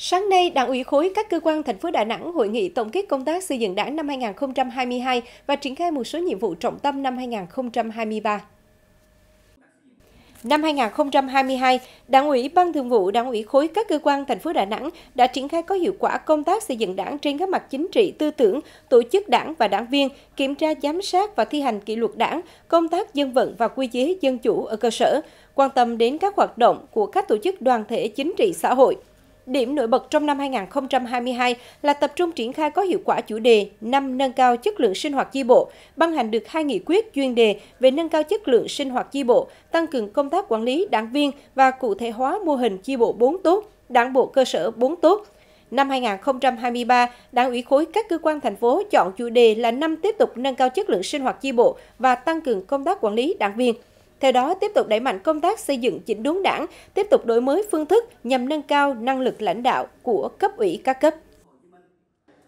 Sáng nay, Đảng ủy khối các cơ quan thành phố Đà Nẵng hội nghị tổng kết công tác xây dựng Đảng năm 2022 và triển khai một số nhiệm vụ trọng tâm năm 2023. Năm 2022, Đảng ủy Ban Thường vụ Đảng ủy khối các cơ quan thành phố Đà Nẵng đã triển khai có hiệu quả công tác xây dựng Đảng trên các mặt chính trị, tư tưởng, tổ chức Đảng và đảng viên, kiểm tra giám sát và thi hành kỷ luật Đảng, công tác dân vận và quy chế dân chủ ở cơ sở, quan tâm đến các hoạt động của các tổ chức đoàn thể chính trị xã hội Điểm nổi bật trong năm 2022 là tập trung triển khai có hiệu quả chủ đề năm nâng cao chất lượng sinh hoạt chi bộ, ban hành được hai nghị quyết chuyên đề về nâng cao chất lượng sinh hoạt chi bộ, tăng cường công tác quản lý đảng viên và cụ thể hóa mô hình chi bộ 4 tốt, đảng bộ cơ sở 4 tốt. Năm 2023, Đảng ủy khối các cơ quan thành phố chọn chủ đề là năm tiếp tục nâng cao chất lượng sinh hoạt chi bộ và tăng cường công tác quản lý đảng viên. Theo đó, tiếp tục đẩy mạnh công tác xây dựng chỉnh đốn đảng, tiếp tục đổi mới phương thức nhằm nâng cao năng lực lãnh đạo của cấp ủy các cấp.